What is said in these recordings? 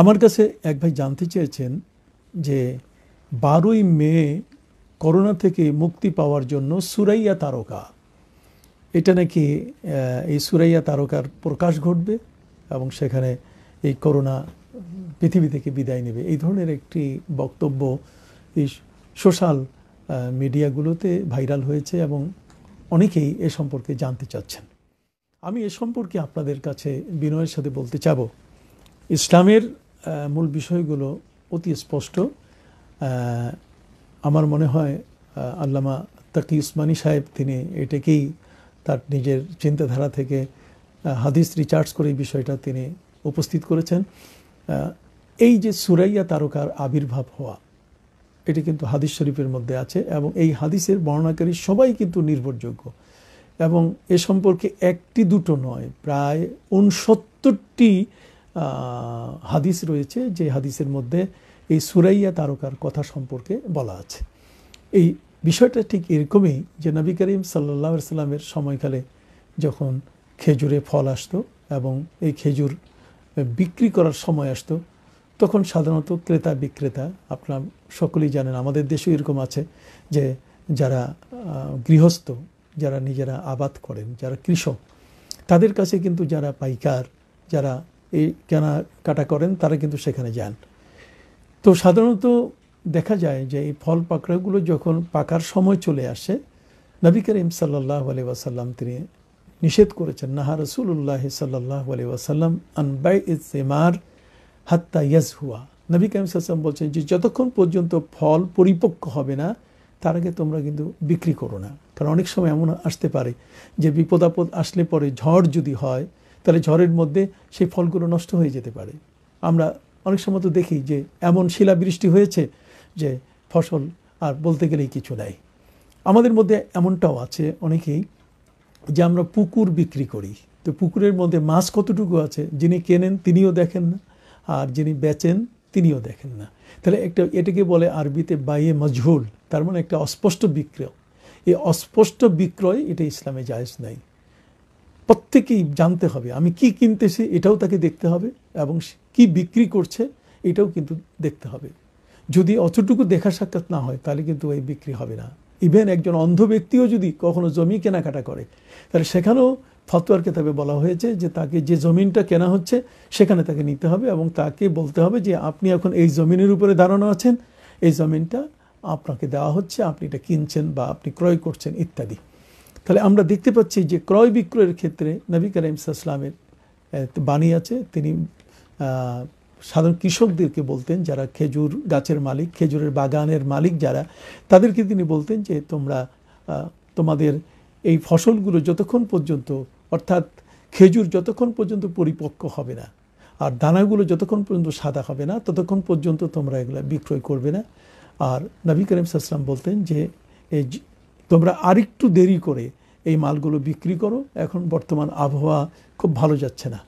আমার কাছে এক ভাই জানতে চেয়েছেন যে বারোই মে করোনা থেকে মুক্তি পাওয়ার জন্য সুরাইয়া তারকা এটা নাকি এই সুরাইয়া তারকার প্রকাশ ঘটবে এবং সেখানে এই করোনা পৃথিবী থেকে বিদায় নেবে এই ধরনের একটি বক্তব্য এই সোশ্যাল মিডিয়াগুলোতে ভাইরাল হয়েছে এবং অনেকেই এ সম্পর্কে জানতে চাচ্ছেন আমি এ সম্পর্কে আপনাদের কাছে বিনয়ের সাথে বলতে চাব ইসলামের মূল বিষয়গুলো অতি স্পষ্ট আমার মনে হয় আল্লামা তাকি উসমানী সাহেব তিনি এটাকেই তার নিজের চিন্তাধারা থেকে হাদিস রিচার্জ করে এই বিষয়টা তিনি উপস্থিত করেছেন এই যে সুরাইয়া তারকার আবির্ভাব হওয়া এটি কিন্তু হাদিস শরীফের মধ্যে আছে এবং এই হাদিসের বর্ণাকারী সবাই কিন্তু নির্ভরযোগ্য এবং এ সম্পর্কে একটি দুটো নয় প্রায় উনসত্তরটি হাদিস রয়েছে যে হাদিসের মধ্যে এই সুরাইয়া তারকার কথা সম্পর্কে বলা আছে এই বিষয়টা ঠিক এরকমই যে নবী করিম সাল্লা সাল্লামের সময়কালে যখন খেজুরে ফল আসতো এবং এই খেজুর বিক্রি করার সময় আসতো তখন সাধারণত ক্রেতা বিক্রেতা আপনার সকলেই জানেন আমাদের দেশেও এরকম আছে যে যারা গৃহস্থ যারা নিজেরা আবাদ করেন যারা কৃষক তাদের কাছে কিন্তু যারা পাইকার যারা এই কেনা কাটা করেন তারা কিন্তু সেখানে যান তো সাধারণত দেখা যায় যে এই ফল পাকড়াগুলো যখন পাকার সময় চলে আসে নবী করিম সাল্লাহ আলি তিনি নিষেধ করেছেন নাহা রসুল্লাহ সাল্লাহ আলি ওয়াসাল্লাম আনবাই ইসেমার হাত্তা ইয়াজ হুয়া নবী করিম সাল্লাম বলছেন যে যতক্ষণ পর্যন্ত ফল পরিপক্ক হবে না তার আগে তোমরা কিন্তু বিক্রি করো না কারণ অনেক সময় এমন আসতে পারে যে বিপদ আপদ আসলে পরে ঝড় যদি হয় তাহলে ঝড়ের মধ্যে সেই ফলগুলো নষ্ট হয়ে যেতে পারে আমরা অনেক সময় তো দেখি যে এমন শিলাবৃষ্টি হয়েছে যে ফসল আর বলতে গেলেই কিছু নাই আমাদের মধ্যে এমনটাও আছে অনেকেই যে আমরা পুকুর বিক্রি করি তো পুকুরের মধ্যে মাছ কতটুকু আছে যিনি কেনেন তিনিও দেখেন না আর যিনি বেচেন তিনিও দেখেন না তাহলে একটা এটাকে বলে আরবিতে বাইয়ে মজহুল তার মানে একটা অস্পষ্ট বিক্রয় এই অস্পষ্ট বিক্রয় এটা ইসলামে জায়জ নাই প্রত্যেকেই জানতে হবে আমি কি কিনতেছি এটাও তাকে দেখতে হবে এবং কি বিক্রি করছে এটাও কিন্তু দেখতে হবে যদি অতটুকু দেখা সাক্ষাৎ না হয় তাহলে কিন্তু এই বিক্রি হবে না ইভেন একজন অন্ধ ব্যক্তিও যদি কখনো জমি কেনাকাটা করে তাহলে সেখানেও ফতোয়ার কেতাবে বলা হয়েছে যে তাকে যে জমিনটা কেনা হচ্ছে সেখানে তাকে নিতে হবে এবং তাকে বলতে হবে যে আপনি এখন এই জমিনের উপরে দাঁড়ানো আছেন এই জমিনটা আপনাকে দেওয়া হচ্ছে আপনি এটা কিনছেন বা আপনি ক্রয় করছেন ইত্যাদি তাহলে আমরা দেখতে পাচ্ছি যে ক্রয় বিক্রয়ের ক্ষেত্রে নবী করিম ইসলামের বাণী আছে তিনি সাধারণ কৃষকদেরকে বলতেন যারা খেজুর গাছের মালিক খেজুরের বাগানের মালিক যারা তাদেরকে তিনি বলতেন যে তোমরা তোমাদের এই ফসলগুলো যতক্ষণ পর্যন্ত অর্থাৎ খেজুর যতক্ষণ পর্যন্ত পরিপক্ক হবে না আর দানাগুলো যতক্ষণ পর্যন্ত সাদা হবে না ততক্ষণ পর্যন্ত তোমরা এগুলো বিক্রয় করবে না আর নবী করিম সাল্লাম বলতেন যে তোমরা আরেকটু দেরি করে এই মালগুলো বিক্রি করো এখন বর্তমান আবহাওয়া খুব ভালো যাচ্ছে না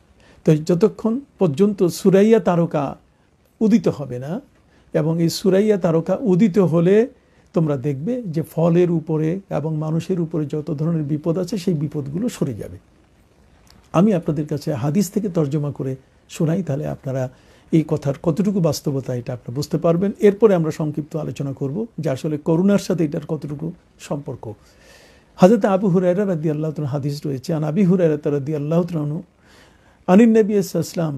তো যতক্ষণ পর্যন্ত সুরাইয়া তারকা উদিত হবে না এবং এই সুরাইয়া তারকা উদিত হলে তোমরা দেখবে যে ফলের উপরে এবং মানুষের উপরে যত ধরনের বিপদ আছে সেই বিপদগুলো সরে যাবে আমি আপনাদের কাছে হাদিস থেকে তর্জমা করে শোনাই তাহলে আপনারা এই কথার কতটুকু বাস্তবতা এটা আপনি বুঝতে পারবেন এরপরে আমরা সংক্ষিপ্ত আলোচনা করব যে আসলে করুণার সাথে এটার কতটুকু সম্পর্ক হাজরত আবু হুরায়রা রাদি আল্লাহ হাদিস রয়েছে আন আবি হুরায়রা রাদি আল্লাহ আনিন নবী ইসলাম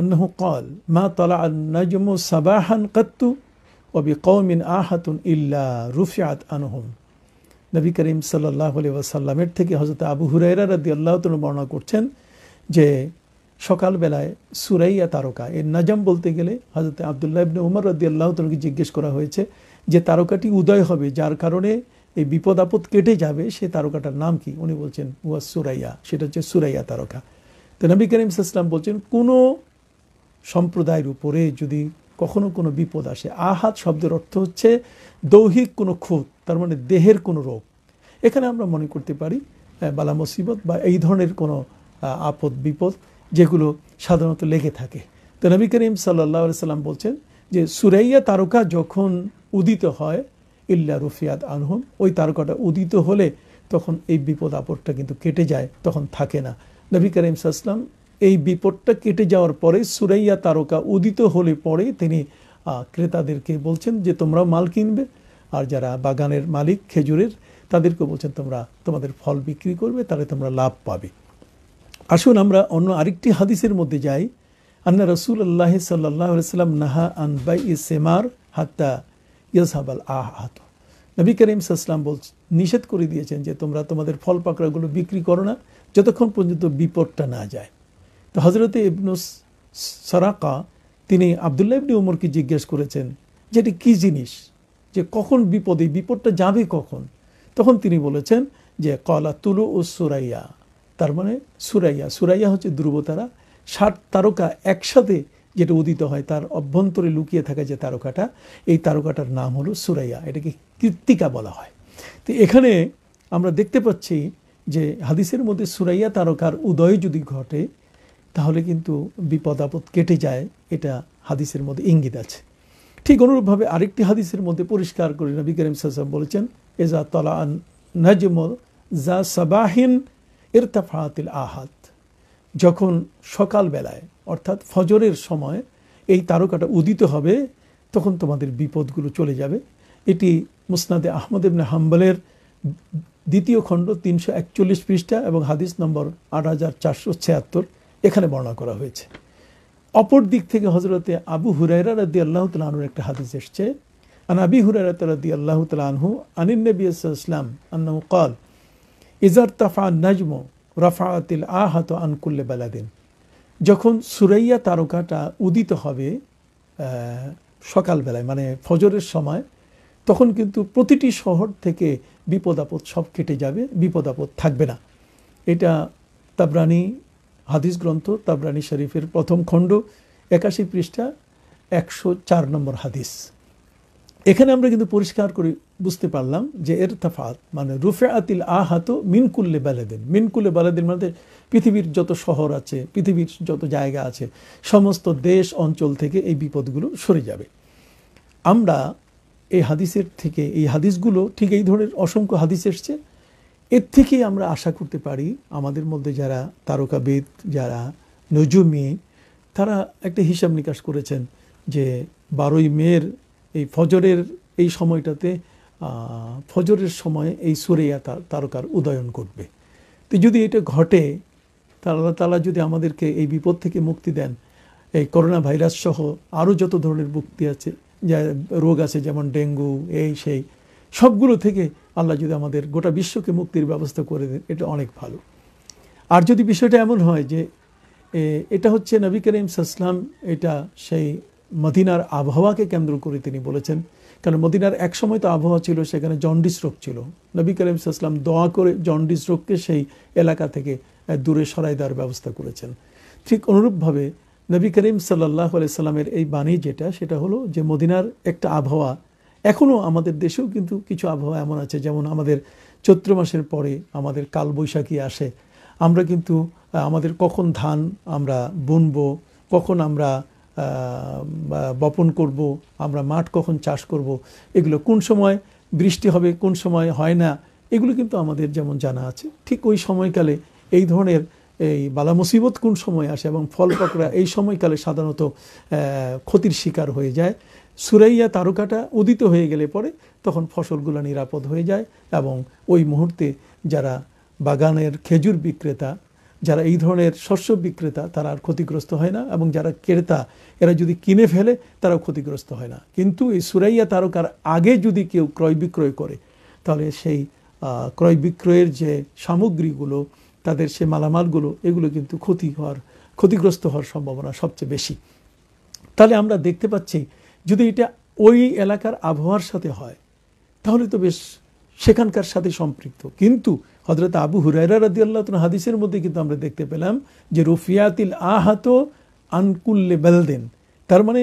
আন্নহু কল মা তলা আন্নাজম সাবাহান কত্তু অবি কৌমিন আহাতুন ইল্লা রুফিয়াত আনহুম নবী করিম সাল্লাহ আলি ওয়াসাল্লামের থেকে হজরত আবু হুরায়রা রাদি আল্লাহ বর্ণনা করছেন যে সকালবেলায় সুরাইয়া তারকা এর নাজাম বলতে গেলে হজরত আবদুল্লাহ ইবনে উমর রদ্দি আল্লাহ তালকে জিজ্ঞেস করা হয়েছে যে তারকাটি উদয় হবে যার কারণে এই বিপদ আপদ কেটে যাবে সে তারকাটার নাম কি উনি বলছেন ওয়া সুরাইয়া সেটা হচ্ছে সুরাইয়া তারকা তো নবী করিম ইসলাম বলছেন কোনো সম্প্রদায়ের উপরে যদি কখনো কোনো বিপদ আসে আহাত শব্দের অর্থ হচ্ছে দৈহিক কোনো ক্ষোভ তার মানে দেহের কোনো রোগ এখানে আমরা মনে করতে পারি বালা মুসিবত বা এই ধরনের কোনো আপদ বিপদ যেগুলো সাধারণত লেগে থাকে তো নবী করিম সাল্লাহ সাল্লাম বলছেন যে সুরাইয়া তারকা যখন উদিত হয় ইল্লা রুফিয়াত আনহুম ওই তারকাটা উদিত হলে তখন এই বিপদ আপদটা কিন্তু কেটে যায় তখন থাকে না নবী করিম সাল্লাম এই বিপদটা কেটে যাওয়ার পরে সুরাইয়া তারকা উদিত হলে পরে তিনি ক্রেতাদেরকে বলছেন যে তোমরা মাল কিনবে আর যারা বাগানের মালিক খেজুরের তাদেরকে বলছেন তোমরা তোমাদের ফল বিক্রি করবে তাহলে তোমরা লাভ পাবে আসুন আমরা অন্য আরেকটি হাদিসের মধ্যে যাই আন্না রসুল আল্লাহ সাল্লাহ সাল্লাম নাহা আন বাই ইসেমার সেমার হাত্তা ইয়াসাবাল আহ আহত নবী করিম সাল্লাম বল নিষেধ করে দিয়েছেন যে তোমরা তোমাদের ফল পাকড়াগুলো বিক্রি করো না যতক্ষণ পর্যন্ত বিপদটা না যায় তো হজরতে ইবনুস সরাকা তিনি আবদুল্লাহ ইবনি ওমরকে জিজ্ঞেস করেছেন যে এটি কী জিনিস যে কখন বিপদে বিপদটা যাবে কখন তখন তিনি বলেছেন যে কলা তুলু ও সুরাইয়া তার মানে সুরাইয়া সুরাইয়া হচ্ছে ধ্রুবতারা ষাট তারকা একসাথে যেটা উদিত হয় তার অভ্যন্তরে লুকিয়ে থাকা যে তারকাটা এই তারকাটার নাম হলো সুরাইয়া এটাকে কৃত্তিকা বলা হয় তো এখানে আমরা দেখতে পাচ্ছি যে হাদিসের মধ্যে সুরাইয়া তারকার উদয় যদি ঘটে তাহলে কিন্তু বিপদ আপদ কেটে যায় এটা হাদিসের মধ্যে ইঙ্গিত আছে ঠিক অনুরূপভাবে আরেকটি হাদিসের মধ্যে পরিষ্কার করে নবী করিম সাল্লাম বলেছেন এজা তলা নাজমল জা সাবাহিন ইরতাফাতিল আহাত যখন সকালবেলায় অর্থাৎ ফজরের সময় এই তারকাটা উদিত হবে তখন তোমাদের বিপদগুলো চলে যাবে এটি মুসনাদে আহমদ ইবনে হাম্বলের দ্বিতীয় খণ্ড তিনশো একচল্লিশ পৃষ্ঠা এবং হাদিস নম্বর আট হাজার চারশো ছিয়াত্তর এখানে বর্ণনা করা হয়েছে অপর দিক থেকে হজরতে আবু হুরাইরা রাদি আল্লাহ তালুর একটা হাদিস এসছে আন আবি হুরাইরা রাদি আল্লাহ তালহু আনিন নবী ইসলাম আন্নাউ কল ইজার তাফা নাজম রফাতিল আহাত আনকুল্লে বেলাদিন যখন সুরাইয়া তারকাটা উদিত হবে সকালবেলায় মানে ফজরের সময় তখন কিন্তু প্রতিটি শহর থেকে বিপদ আপদ সব কেটে যাবে বিপদ আপদ থাকবে না এটা তাবরানি হাদিস গ্রন্থ তাবরানি শরীফের প্রথম খণ্ড একাশি পৃষ্ঠা একশো চার নম্বর হাদিস এখানে আমরা কিন্তু পরিষ্কার করে বুঝতে পারলাম যে এর তাফাত মানে রুফে আতিল আহাত মিনকুল্লে বালাদিন মিনকুল্লে বালাদিন মানে পৃথিবীর যত শহর আছে পৃথিবীর যত জায়গা আছে সমস্ত দেশ অঞ্চল থেকে এই বিপদগুলো সরে যাবে আমরা এই হাদিসের থেকে এই হাদিসগুলো ঠিক এই ধরনের অসংখ্য হাদিস এসছে এর থেকেই আমরা আশা করতে পারি আমাদের মধ্যে যারা তারকাবিদ যারা নজুমি তারা একটা হিসাব নিকাশ করেছেন যে বারোই মেয়ের এই ফজরের এই সময়টাতে ফজরের সময় এই সুরেয়া তারকার উদয়ন ঘটবে তো যদি এটা ঘটে তাহলে তালা যদি আমাদেরকে এই বিপদ থেকে মুক্তি দেন এই করোনা ভাইরাস সহ আরও যত ধরনের মুক্তি আছে যা রোগ আছে যেমন ডেঙ্গু এই সেই সবগুলো থেকে আল্লাহ যদি আমাদের গোটা বিশ্বকে মুক্তির ব্যবস্থা করে দেন এটা অনেক ভালো আর যদি বিষয়টা এমন হয় যে এটা হচ্ছে নবী করিম সাসলাম এটা সেই মদিনার আবহাওয়াকে কেন্দ্র করে তিনি বলেছেন কারণ মদিনার একসময় তো আবহাওয়া ছিল সেখানে জন্ডিস রোগ ছিল নবী করিম ইসলাম দোয়া করে জন্ডিস রোগকে সেই এলাকা থেকে দূরে সরাই দেওয়ার ব্যবস্থা করেছেন ঠিক অনুরূপভাবে নবী করিম সাল্লাহ সাল্লামের এই বাণী যেটা সেটা হলো যে মদিনার একটা আবহাওয়া এখনও আমাদের দেশেও কিন্তু কিছু আবহাওয়া এমন আছে যেমন আমাদের চৈত্র মাসের পরে আমাদের কালবৈশাখী আসে আমরা কিন্তু আমাদের কখন ধান আমরা বুনবো কখন আমরা বপন করব আমরা মাঠ কখন চাষ করব এগুলো কোন সময় বৃষ্টি হবে কোন সময় হয় না এগুলো কিন্তু আমাদের যেমন জানা আছে ঠিক ওই সময়কালে এই ধরনের এই বালা কোন সময় আসে এবং ফল পকড়া এই সময়কালে সাধারণত ক্ষতির শিকার হয়ে যায় সুরাইয়া তারকাটা উদিত হয়ে গেলে পরে তখন ফসলগুলো নিরাপদ হয়ে যায় এবং ওই মুহূর্তে যারা বাগানের খেজুর বিক্রেতা যারা এই ধরনের শস্য বিক্রেতা তারা আর ক্ষতিগ্রস্ত হয় না এবং যারা ক্রেতা এরা যদি কিনে ফেলে তারাও ক্ষতিগ্রস্ত হয় না কিন্তু এই সুরাইয়া তারকার আগে যদি কেউ ক্রয় বিক্রয় করে তাহলে সেই ক্রয় বিক্রয়ের যে সামগ্রীগুলো তাদের সে মালামালগুলো এগুলো কিন্তু ক্ষতি হওয়ার ক্ষতিগ্রস্ত হওয়ার সম্ভাবনা সবচেয়ে বেশি তাহলে আমরা দেখতে পাচ্ছি যদি এটা ওই এলাকার আবহাওয়ার সাথে হয় তাহলে তো বেশ সেখানকার সাথে সম্পৃক্ত কিন্তু হজরত আবু হুরাইরা রাদি আল্লাহ হাদিসের মধ্যে কিন্তু আমরা দেখতে পেলাম যে রফিয়াতিল আহাত আনকুল্লে বেলদেন তার মানে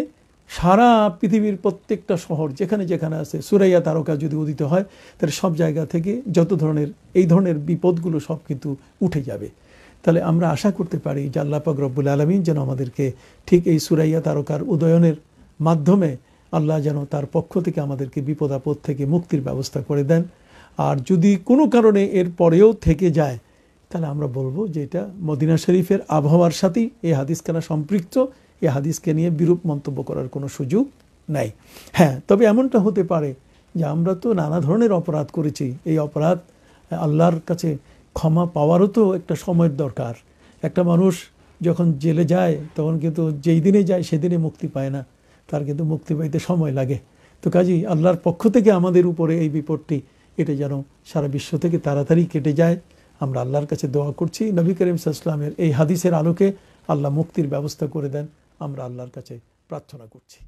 সারা পৃথিবীর প্রত্যেকটা শহর যেখানে যেখানে আছে সুরাইয়া তারকা যদি উদিত হয় তাহলে সব জায়গা থেকে যত ধরনের এই ধরনের বিপদগুলো সব কিন্তু উঠে যাবে তাহলে আমরা আশা করতে পারি যে আল্লাপাক রব্বুল আলমিন যেন আমাদেরকে ঠিক এই সুরাইয়া তারকার উদয়নের মাধ্যমে আল্লাহ যেন তার পক্ষ থেকে আমাদেরকে বিপদ আপদ থেকে মুক্তির ব্যবস্থা করে দেন আর যদি কোনো কারণে এর পরেও থেকে যায় তাহলে আমরা বলবো যে এটা মদিনা শরীফের আবহাওয়ার সাথেই এই হাদিসখানা সম্পৃক্ত এই হাদিসকে নিয়ে বিরূপ মন্তব্য করার কোনো সুযোগ নাই হ্যাঁ তবে এমনটা হতে পারে যে আমরা তো নানা ধরনের অপরাধ করেছি এই অপরাধ আল্লাহর কাছে ক্ষমা পাওয়ারও তো একটা সময়ের দরকার একটা মানুষ যখন জেলে যায় তখন কিন্তু যেই দিনে যায় সেদিনে মুক্তি পায় না তার কিন্তু মুক্তি পাইতে সময় লাগে তো কাজী আল্লাহর পক্ষ থেকে আমাদের উপরে এই বিপদটি এটা যেন সারা বিশ্ব থেকে তাড়াতাড়ি কেটে যায় আমরা আল্লাহর কাছে দোয়া করছি নবী করিম সাল্লামের এই হাদিসের আলোকে আল্লাহ মুক্তির ব্যবস্থা করে দেন আমরা আল্লাহর কাছে প্রার্থনা করছি